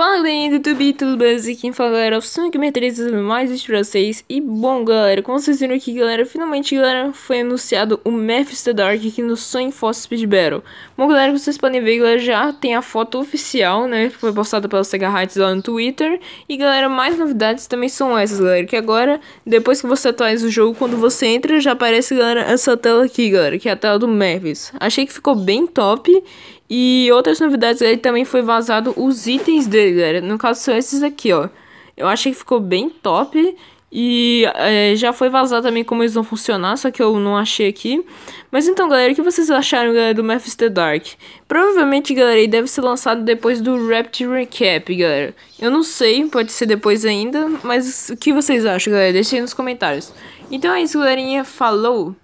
Fala galera do YouTube, tudo bem? Quem fala galera, o Sonic Mercedes mais vídeo pra vocês E bom galera, como vocês viram aqui galera, finalmente galera, foi anunciado o Mephisto The Dark aqui no Sonic Force Speed Battle Bom galera, como vocês podem ver galera, já tem a foto oficial né, que foi postada pela Sega Heights lá no Twitter E galera, mais novidades também são essas galera, que agora, depois que você atualiza o jogo, quando você entra já aparece galera essa tela aqui galera, que é a tela do Memphis Achei que ficou bem top e outras novidades aí também foi vazado os itens dele aí, galera. No caso, são esses aqui, ó. Eu achei que ficou bem top. E é, já foi vazado também como eles vão funcionar, só que eu não achei aqui. Mas então, galera, o que vocês acharam, galera, do Math the Dark? Provavelmente, galera, ele deve ser lançado depois do Raptor Recap, galera. Eu não sei, pode ser depois ainda, mas o que vocês acham, galera? Deixem aí nos comentários. Então é isso, galerinha. Falou!